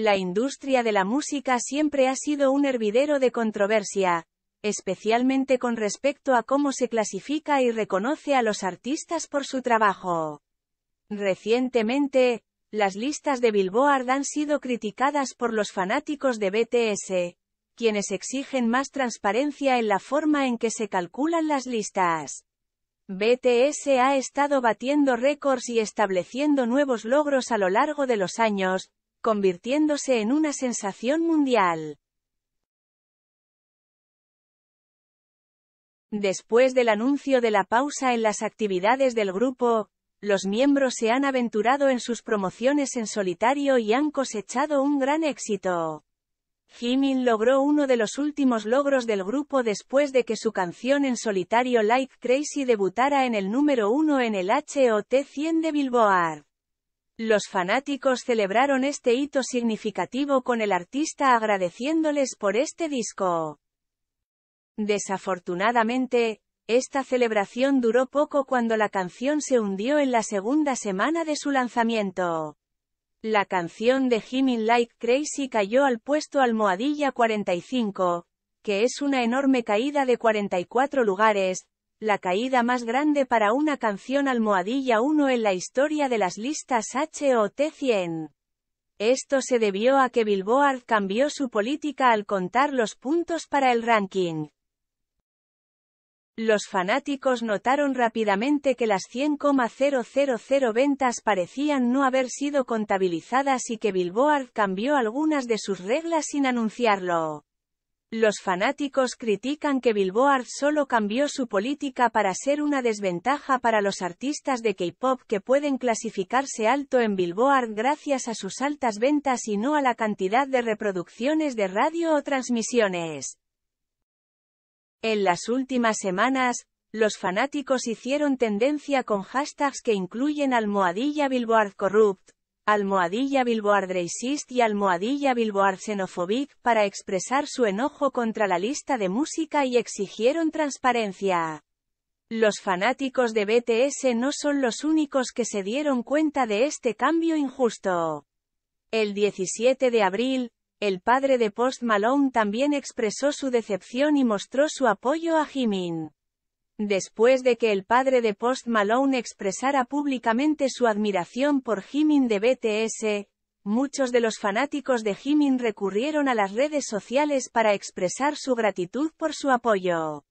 La industria de la música siempre ha sido un hervidero de controversia, especialmente con respecto a cómo se clasifica y reconoce a los artistas por su trabajo. Recientemente, las listas de Billboard han sido criticadas por los fanáticos de BTS, quienes exigen más transparencia en la forma en que se calculan las listas. BTS ha estado batiendo récords y estableciendo nuevos logros a lo largo de los años, convirtiéndose en una sensación mundial. Después del anuncio de la pausa en las actividades del grupo, los miembros se han aventurado en sus promociones en solitario y han cosechado un gran éxito. Jimin logró uno de los últimos logros del grupo después de que su canción en solitario Like Crazy debutara en el número uno en el HOT 100 de Billboard. Los fanáticos celebraron este hito significativo con el artista agradeciéndoles por este disco. Desafortunadamente, esta celebración duró poco cuando la canción se hundió en la segunda semana de su lanzamiento. La canción de Jimin Like Crazy cayó al puesto almohadilla 45, que es una enorme caída de 44 lugares, la caída más grande para una canción almohadilla 1 en la historia de las listas HOT 100. Esto se debió a que Billboard cambió su política al contar los puntos para el ranking. Los fanáticos notaron rápidamente que las 100,000 ventas parecían no haber sido contabilizadas y que Billboard cambió algunas de sus reglas sin anunciarlo. Los fanáticos critican que Billboard solo cambió su política para ser una desventaja para los artistas de K-pop que pueden clasificarse alto en Billboard gracias a sus altas ventas y no a la cantidad de reproducciones de radio o transmisiones. En las últimas semanas, los fanáticos hicieron tendencia con hashtags que incluyen almohadilla Billboard Corrupt, Almohadilla Billboard Racist y Almohadilla bilboard Xenophobic, para expresar su enojo contra la lista de música y exigieron transparencia. Los fanáticos de BTS no son los únicos que se dieron cuenta de este cambio injusto. El 17 de abril, el padre de Post Malone también expresó su decepción y mostró su apoyo a Jimin. Después de que el padre de Post Malone expresara públicamente su admiración por Jimin de BTS, muchos de los fanáticos de Jimin recurrieron a las redes sociales para expresar su gratitud por su apoyo.